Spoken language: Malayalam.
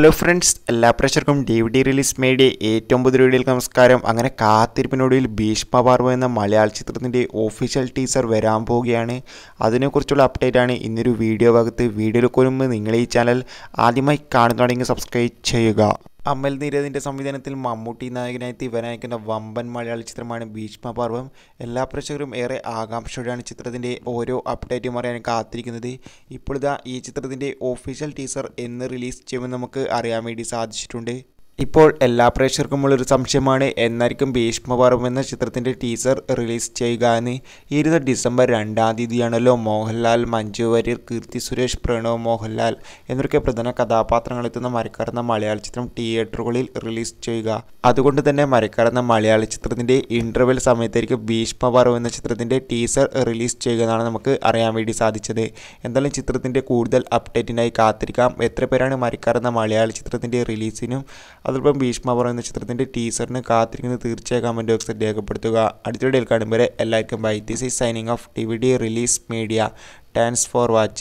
ഹലോ ഫ്രണ്ട്സ് എല്ലാ പ്രേക്ഷർക്കും D V D release media ഏറ്റവും പുതിയ വീഡിയോയിലേക്ക് നമസ്കാരം അങ്ങനെ കാത്തിരിപ്പിനൊടുവിൽ ഭീഷ്മ പാർവ എന്ന മലയാള ചിത്രത്തിൻ്റെ ഒഫീഷ്യൽ ടീസർ വരാൻ പോവുകയാണ് അതിനെക്കുറിച്ചുള്ള അപ്ഡേറ്റ് ആണ് ഇന്നൊരു വീഡിയോ ഭാഗത്ത് വീഡിയോയിൽ കൊല്ലുമ്പോൾ നിങ്ങൾ ഈ ചാനൽ ആദ്യമായി കാണുന്നുണ്ടെങ്കിൽ സബ്സ്ക്രൈബ് ചെയ്യുക അമൽ നീരദിൻ്റെ സംവിധാനത്തിൽ മമ്മൂട്ടി നായകനായി തിവനായിക്കുന്ന വമ്പൻ മലയാള ചിത്രമാണ് പർവ്വം എല്ലാ പ്രേക്ഷകരും ഏറെ ആകാംക്ഷയോടെയാണ് ചിത്രത്തിൻ്റെ ഓരോ അപ്ഡേറ്റും അറിയാൻ കാത്തിരിക്കുന്നത് ഇപ്പോഴിതാ ഈ ചിത്രത്തിൻ്റെ ഒഫീഷ്യൽ ടീസർ എന്ന് റിലീസ് ചെയ്യുമെന്ന് നമുക്ക് അറിയാൻ വേണ്ടി സാധിച്ചിട്ടുണ്ട് ഇപ്പോൾ എല്ലാ പ്രേക്ഷകർക്കുമുള്ളൊരു സംശയമാണ് എന്നായിരിക്കും ഭീഷ്മപർവം എന്ന ചിത്രത്തിൻ്റെ ടീസർ റിലീസ് ചെയ്യുക എന്ന് ഇരുപത് ഡിസംബർ രണ്ടാം തീയതിയാണല്ലോ മോഹൻലാൽ മഞ്ജു വാര്യർ കീർത്തി സുരേഷ് പ്രണവ് മോഹൻലാൽ എന്നൊക്കെ പ്രധാന കഥാപാത്രങ്ങളെത്തുന്ന മരക്കാരെന്ന മലയാള ചിത്രം തിയേറ്ററുകളിൽ റിലീസ് ചെയ്യുക അതുകൊണ്ട് തന്നെ മരക്കാരെന്ന മലയാള ചിത്രത്തിൻ്റെ ഇൻ്റർവെൽ സമയത്തായിരിക്കും ഭീഷ്മപർവം എന്ന ചിത്രത്തിൻ്റെ ടീസർ റിലീസ് ചെയ്യുക എന്നാണ് നമുക്ക് അറിയാൻ വേണ്ടി സാധിച്ചത് എന്തായാലും ചിത്രത്തിൻ്റെ കൂടുതൽ അപ്ഡേറ്റിനായി കാത്തിരിക്കാം എത്ര പേരാണ് മരക്കാരെന്ന മലയാള ചിത്രത്തിൻ്റെ റിലീസിനും അതോടൊപ്പം ഭീഷ്മ പറയുന്ന ചിത്രത്തിൻ്റെ ടീസറിന് കാത്തിരിക്കുന്ന തീർച്ചയായും കമൻറ്റ് ബോക്സിൽ രേഖപ്പെടുത്തുക അടുത്തിടയിൽ കാണുമ്പോൾ എല്ലാവർക്കും bye this is signing off T V D release media thanks for watching